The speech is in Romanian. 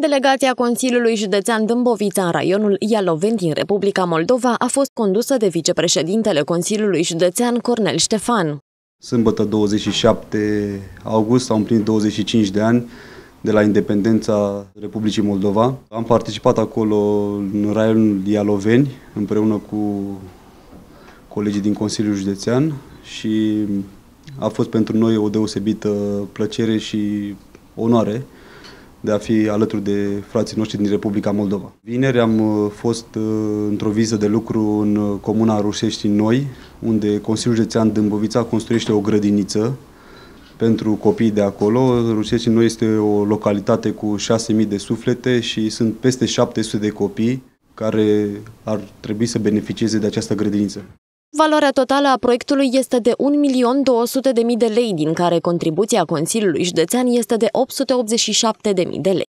Delegația Consiliului Județean Dâmbovița în raionul Ialoveni din Republica Moldova a fost condusă de vicepreședintele Consiliului Județean Cornel Ștefan. Sâmbătă 27 august au împlinit 25 de ani de la independența Republicii Moldova. Am participat acolo în raionul Ialoveni împreună cu colegii din Consiliul Județean și a fost pentru noi o deosebită plăcere și onoare de a fi alături de frații noștri din Republica Moldova. Vineri am uh, fost uh, într-o viză de lucru în uh, comuna Rușești Noi, unde Consiliul Județean Dâmbovița construiește o grădiniță pentru copii de acolo. Rușești Noi este o localitate cu 6.000 de suflete și sunt peste 700 de copii care ar trebui să beneficieze de această grădiniță. Valoarea totală a proiectului este de 1.200.000 de lei, din care contribuția Consiliului Județean este de 887.000 de lei.